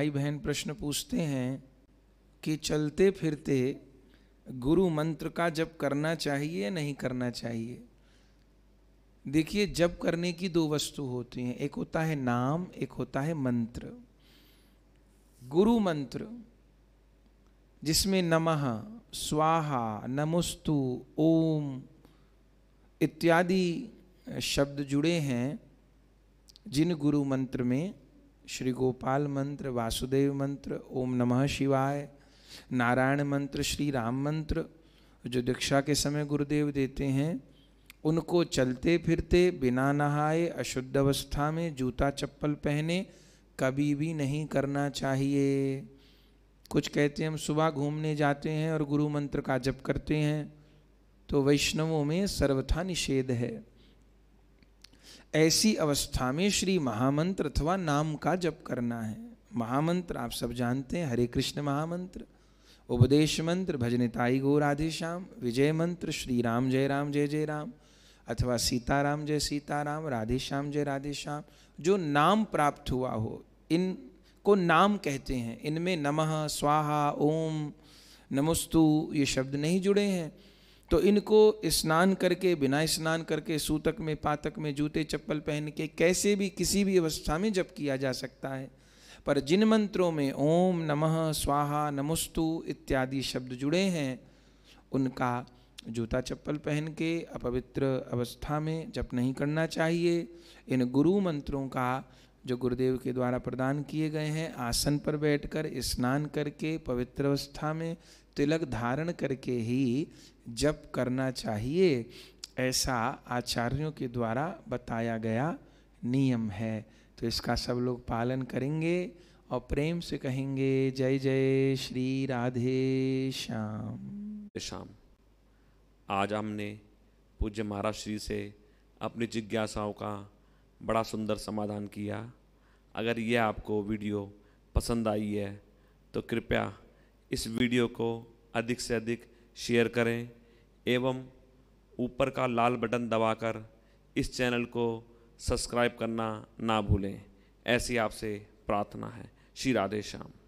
भाई बहन प्रश्न पूछते हैं कि चलते फिरते गुरु मंत्र का जब करना चाहिए या नहीं करना चाहिए देखिए जब करने की दो वस्तु होती हैं एक होता है नाम एक होता है मंत्र गुरु मंत्र जिसमें नमः स्वाहा नमोस्तु ओम इत्यादि शब्द जुड़े हैं जिन गुरु मंत्र में श्री गोपाल मंत्र वासुदेव मंत्र ओम नमः शिवाय नारायण मंत्र श्री राम मंत्र जो दीक्षा के समय गुरुदेव देते हैं उनको चलते फिरते बिना नहाए अशुद्ध अवस्था में जूता चप्पल पहने कभी भी नहीं करना चाहिए कुछ कहते हैं हम सुबह घूमने जाते हैं और गुरु मंत्र का जप करते हैं तो वैष्णवों में सर्वथा निषेध है ऐसी अवस्था में श्री महामंत्र अथवा नाम का जप करना है महामंत्र आप सब जानते हैं हरे कृष्ण महामंत्र उपदेश मंत्र भजनताई गो राधे श्याम विजय मंत्र श्री राम जय राम जय जय राम अथवा सीताराम जय सीताराम राधे श्याम जय राधे श्याम जो नाम प्राप्त हुआ हो इन को नाम कहते हैं इनमें नमः स्वाहा ओम नमस्तु ये शब्द नहीं जुड़े हैं तो इनको स्नान करके बिना स्नान करके सूतक में पातक में जूते चप्पल पहन के कैसे भी किसी भी अवस्था में जप किया जा सकता है पर जिन मंत्रों में ओम नमः स्वाहा नमस्तु इत्यादि शब्द जुड़े हैं उनका जूता चप्पल पहन के अपवित्र अवस्था में जप नहीं करना चाहिए इन गुरु मंत्रों का जो गुरुदेव के द्वारा प्रदान किए गए हैं आसन पर बैठकर स्नान करके पवित्र अवस्था में तिलक धारण करके ही जप करना चाहिए ऐसा आचार्यों के द्वारा बताया गया नियम है तो इसका सब लोग पालन करेंगे और प्रेम से कहेंगे जय जय श्री राधे श्याम श्याम आज हमने पूज्य महाराज श्री से अपनी जिज्ञासाओं का बड़ा सुंदर समाधान किया अगर यह आपको वीडियो पसंद आई है तो कृपया इस वीडियो को अधिक से अधिक शेयर करें एवं ऊपर का लाल बटन दबाकर इस चैनल को सब्सक्राइब करना ना भूलें ऐसी आपसे प्रार्थना है श्री राधे श्याम